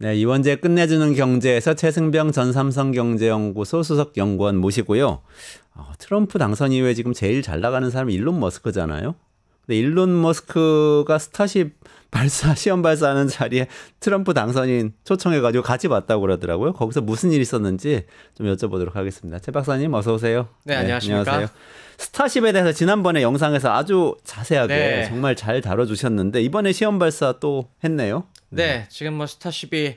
네, 이원재 끝내주는 경제에서 최승병 전 삼성경제연구소 수석연구원 모시고요. 어, 트럼프 당선 이후에 지금 제일 잘 나가는 사람이 일론 머스크잖아요. 근데 일론 머스크가 스타쉽 발사 시험 발사하는 자리에 트럼프 당선인 초청해가지고 같이 봤다고 그러더라고요. 거기서 무슨 일이 있었는지 좀 여쭤보도록 하겠습니다. 최 박사님 어서 오세요. 네, 네, 안녕하십니까. 안녕하세요. 스타쉽에 대해서 지난번에 영상에서 아주 자세하게 네. 정말 잘 다뤄주셨는데 이번에 시험 발사 또 했네요. 네, 지금 뭐 스타쉽이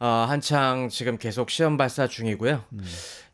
어, 한창 지금 계속 시험 발사 중이고요.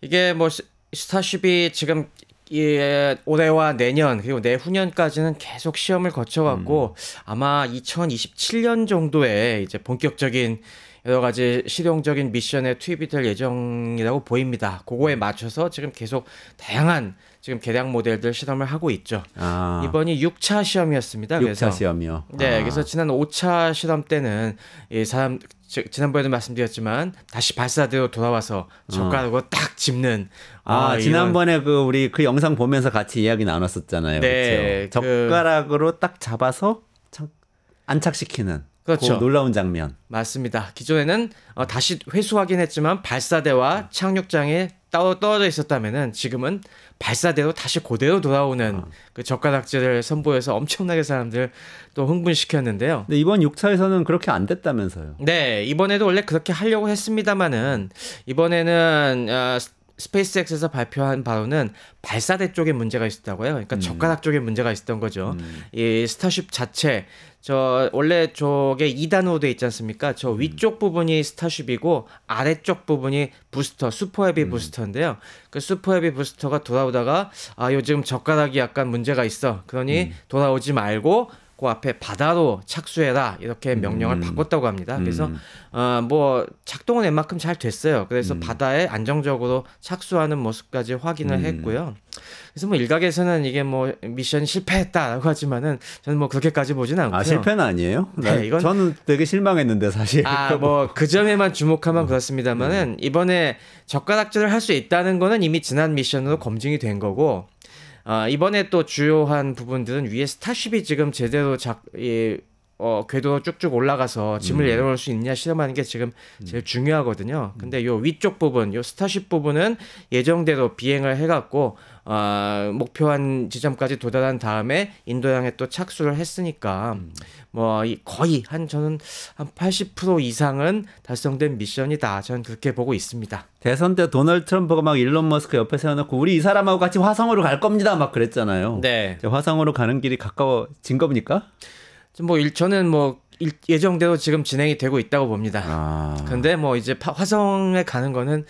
이게 뭐 스타쉽이 지금 예, 올해와 내년 그리고 내후년까지는 계속 시험을 거쳐갖고 음. 아마 2027년 정도에 이제 본격적인 여러 가지 실용적인 미션에 투입이 될 예정이라고 보입니다. 그거에 음. 맞춰서 지금 계속 다양한 지금 개량 모델들 실험을 하고 있죠. 아. 이번이 6차 시험이었습니다. 6차 그래서, 시험이요. 네, 아. 그래서 지난 5차 실험 때는 이 사람 지난번에도 말씀드렸지만 다시 발사대로 돌아와서 젓가락으로 어. 딱 짚는 아, 아 지난번에 그 우리 그 영상 보면서 같이 이야기 나눴었잖아요. 네, 그렇죠? 젓가락으로 딱 잡아서 안착시키는 그 그렇죠. 그 놀라운 장면. 맞습니다. 기존에는 어, 다시 회수하긴 했지만 발사대와 착륙장에 따 떨어져 있었다면은 지금은 발사대로 다시 고대로 돌아오는 어. 그 젓가락질을 선보여서 엄청나게 사람들 또 흥분시켰는데요. 근데 이번 6차에서는 그렇게 안 됐다면서요. 네, 이번에도 원래 그렇게 하려고 했습니다마는 이번에는 어, 스페이스X에서 발표한 바로는 발사대 쪽에 문제가 있었다고요. 그러니까 음. 젓가락 쪽에 문제가 있었던 거죠. 음. 이 스타쉽 자체 저 원래 저게 2단으로 돼 있지 않습니까? 저 음. 위쪽 부분이 스타쉽이고 아래쪽 부분이 부스터, 슈퍼헤비 음. 부스터인데요. 그 슈퍼헤비 부스터가 돌아오다가 아 요즘 젓가락이 약간 문제가 있어. 그러니 음. 돌아오지 말고 그 앞에 바다로 착수해라 이렇게 음. 명령을 음. 바꿨다고 합니다. 그래서 음. 어뭐 작동은 웬만큼 잘 됐어요. 그래서 음. 바다에 안정적으로 착수하는 모습까지 확인을 음. 했고요. 그래서 뭐 일각에서는 이게 뭐 미션 실패했다라고 하지만은 저는 뭐 그렇게까지 보진 않고요. 아 실패는 아니에요? 네, 네, 이건 저는 되게 실망했는데 사실. 아뭐그 점에만 주목하면 그렇습니다만은 음. 이번에 젓가락질을 할 수 있다는 거는 이미 지난 미션으로 검증이 된 거고 어, 이번에 또 주요한 부분들은 위에 스타쉽이 지금 제대로 작, 예, 어, 궤도 쭉쭉 올라가서 짐을 음. 내려올 수 있냐 실험하는 게 지금 음. 제일 음. 중요하거든요. 근데 요 위쪽 부분, 요 스타쉽 부분은 예정대로 비행을 해갖고 어, 목표한 지점까지 도달한 다음에 인도양에 또 착수를 했으니까 음. 뭐 거의 한 저는 한 80% 이상은 달성된 미션이다. 저는 그렇게 보고 있습니다. 대선 때 도널드 트럼프가 막 일론 머스크 옆에 세워놓고 우리 이 사람하고 같이 화성으로 갈 겁니다. 막 그랬잖아요. 네. 화성으로 가는 길이 가까워진 겁니까? 뭐 일, 저는 뭐 일, 예정대로 지금 진행이 되고 있다고 봅니다. 아. 근데 뭐 이제 파, 화성에 가는 거는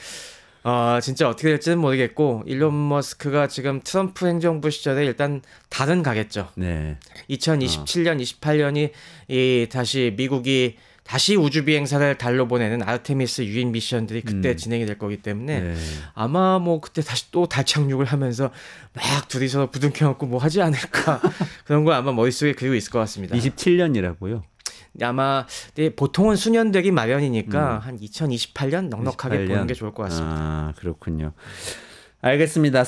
어, 진짜 어떻게 될지는 모르겠고 일론 머스크가 지금 트럼프 행정부 시절에 일단 다른 가겠죠. 네. 2027년, 아. 28년이 이 다시 미국이 다시 우주 비행사를 달로 보내는 아르테미스 유인 미션들이 그때 음. 진행이 될 거기 때문에 네. 아마 뭐 그때 다시 또 달 착륙을 하면서 막 둘이서 부둥켜갖고 뭐 하지 않을까 그런 거 아마 머릿속에 그리고 있을 것 같습니다. 27년이라고요? 아마 보통은 수년 되기 마련이니까 음. 한 2028년 넉넉하게 28년? 보는 게 좋을 것 같습니다. 아, 그렇군요. 알겠습니다.